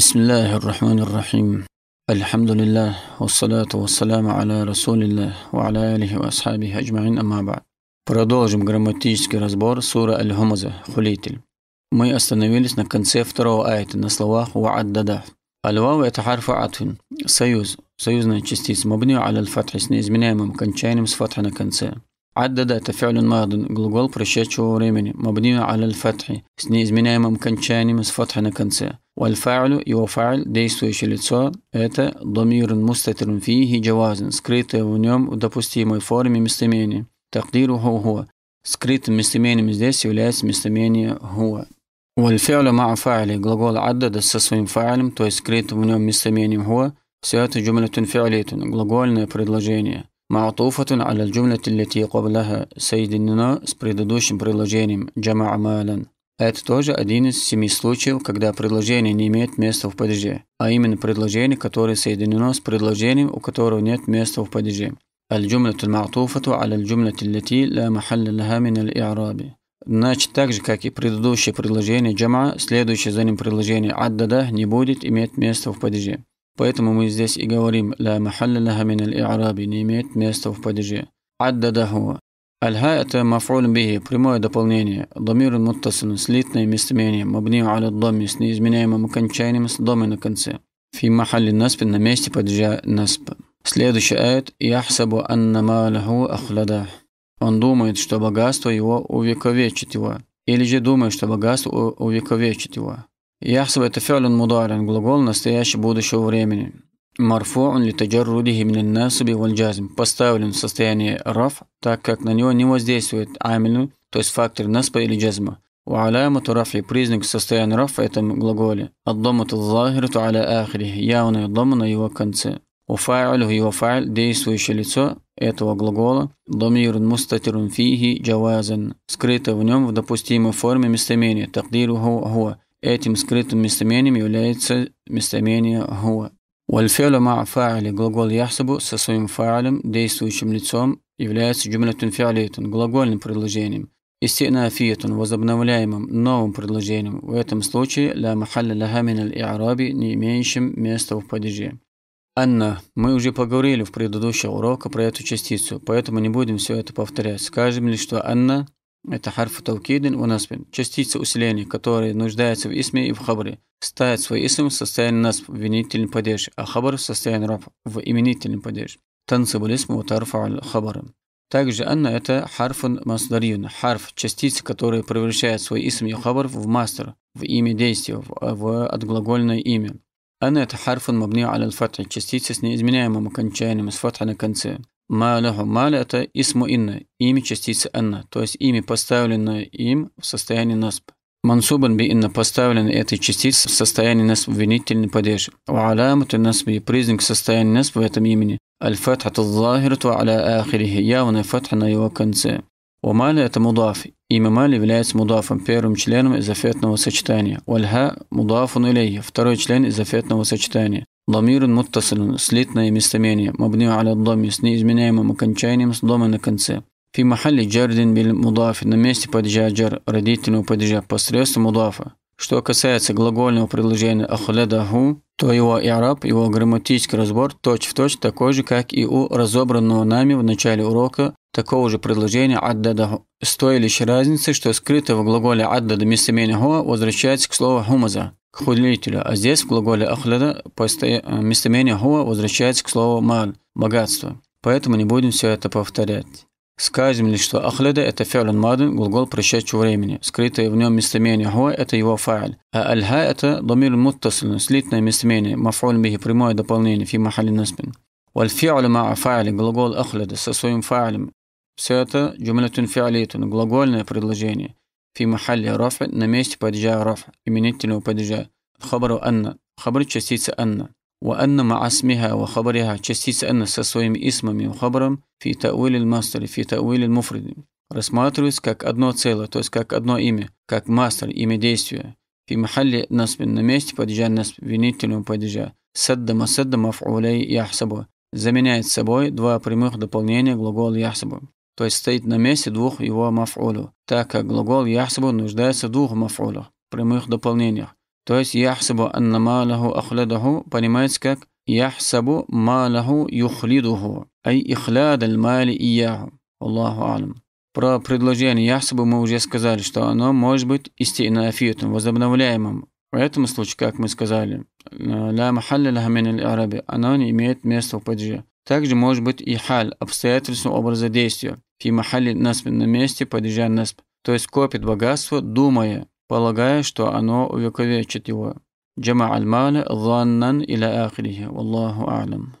بسم الله الرحمن الرحيم الحمد لله والصلاة والسلام على رسول الله وعلى آله وأصحابه أجمعين أما بعد Продолжим грамматический разбор сура Аль-Хумаза, Хулитель. Мы остановились на конце второго аята, на словах «Вааддада». Аль-Вав – это харф атфин, союз, союзная частица, мабню аля аль-фатхи с неизменяемым кончанием с фатха на конце. Аддада – это фиолин мадин, глагол прошедшего времени, мабню аля аль-фатхи с неизменяемым кончанием с фатха на конце. Вальфа'лю, и фа'ль, действующее лицо, это домирун мустатирун фихи джавазун, скрытое в нем в допустимой форме местоимение. Тахдиру хуа. Скрытым местоимением здесь является местоимение хуа. Вальфа'лю ма'а фа'ли, глагол аддада со своим фа'лем, то есть скрытым в нем местоимением хуа, все это джумлятун фи'литун, глагольное предложение. Ма'атуфатун аля джумлятун лети قبلها соединено с предыдущим предложением джама'а малан. Это тоже один из семи случаев, когда предложение не имеет места в падеже, а именно предложение, которое соединено с предложением, у которого нет места в падеже. الجملة المعطوفة على الجملة التي لا محل لها من الإعراب. Значит, так же, как и предыдущее предложение джама, следующее за ним предложение аддада не будет иметь места в падеже. Поэтому мы здесь и говорим «Ла махалля лаха мин аль не имеет места в падеже. Аддадаху Аль-ха это мафуль би, прямое дополнение. Домир муттасан, слитное местоимение, мабнию аля доми, с неизменяемым окончанием с доми на конце. Фи махали наспин на месте падежа наспа. Следующий аят – яхсабу анна малаху ахлада. Он думает, что богатство его увековечит его. Или же думает, что богатство увековечит его. Яхсаб – это фиолин мударин, глагол настоящего будущего времени. Марфуун ли таджаррудихи мин насуби валь джазм. Поставлен в состоянии раф, так как на него не воздействует амину, то есть фактор наспа или джазма. وعلامة رفع признак состояния رفع этом глаголе الضمة الظاهرة على ахри явная дома на его конце У وفاعله его файл действующее лицо этого глагола ضمير مستتر فيه جوازا скрыто в нем в допустимой форме местоимения تقديره هو этим скрытым местоимением является местоимение هو Вальфелю ма фа'ли глагол яхсабу со своим фа'лем, действующим лицом, является джумлятун фиалитун, глагольным предложением, истинафиятун, возобновляемым, новым предложением, в этом случае ля махалля ляха и араби, не имеющим места в падеже. Анна, мы уже поговорили в предыдущем уроке про эту частицу, поэтому не будем все это повторять. Скажем лишь, что Анна это харф таукидин у наспин. Частица усиления, которая нуждается в исме и в хабре. Ставит свой исм в состоянии насп в винительном падеж, а хабр в состоянии раб в именительный падеж. Танцибуль исм тарфа аль хабр. Также анна это харфун масдариюн, харф, частица, которая превращает свой исм и хабр в мастер, в имя действия, в, в отглагольное имя. Анна это харфун мабни аль фатх частица с неизменяемым окончанием с фатха на конце. Маляху маля это исму инна, имя частицы анна, то есть имя, поставленное им в состоянии насп. Мансубан би инна поставлен этой частицы в состоянии насп винительный падеж. Уалямат насби признак состояния насп в этом имени. Аль-фатхату захирату аля ахирихи, явная фатха на его конце. У Умали это мудаф. Имя Мали является мудафом, первым членом изофетного сочетания. Вальха мудафун илей, второй член изофетного сочетания. Дамир муттасилун, слитное местомение, мабни аля доме с неизменяемым окончанием с дома на конце. Фи махалли джардин биль мудафи, на месте падежа джар, родительного падежа, посредством мудафа. Что касается глагольного предложения ахлядаху, то его ираб, его грамматический разбор точь-в-точь точь такой же, как и у разобранного нами в начале урока такого же предложения «аддадаху» с той лишь разницей, что скрыто в глаголе «аддада» местоимение «го» возвращается к слову «хумаза» к хулителю, а здесь в глаголе «ахляда» местоимение э, «хуа» возвращается к слову «мал» – «богатство». Поэтому не будем все это повторять. Скажем лишь, что ахледа это фиолен маден, глагол прошедшего времени. Скрытое в нем местоимение «хуа» – это его фааль. А «альха» – это домир муттаслин, слитное местоимение, мафуль бихи, прямое дополнение, фи махали наспин. والفعل مع فاعل глагол ахледа со своим фаалем все это джумлятун фиалитун, глагольное предложение. Фи махалли рафа, на месте падежа рафа, именительного падежа. Хабару анна, хабар частица анна. Ва анна маасмиха ва хабариха, частица анна со своими исмами и хабаром, фи тауилил мастер, фи тауилил муфриди. Рассматривается как одно целое, то есть как одно имя, как мастер, имя действия. Фи махалли насбин, на месте падежа насб, винительного падежа. Садда масадда маф'улей яхсабу. Заменяет собой два прямых дополнения глагола яхсабу то есть стоит на месте двух его мафулю, так как глагол яхсабу нуждается в двух мафулях, прямых дополнениях. То есть яхсабу анна малаху ахладаху понимается как яхсабу малаху юхлидуху, ай ихляд аль мали ияху. Аллаху алам. Про предложение яхсабу мы уже сказали, что оно может быть истинафитом, возобновляемым. В этом случае, как мы сказали, ля махалля ля араби, оно не имеет места в падже. Также может быть и халь – обстоятельство образа действия. Фи махали насп на месте падежа насп. То есть копит богатство, думая, полагая, что оно увековечит его. Джама аль-мали, заннан или ахрихи. Аллаху алям.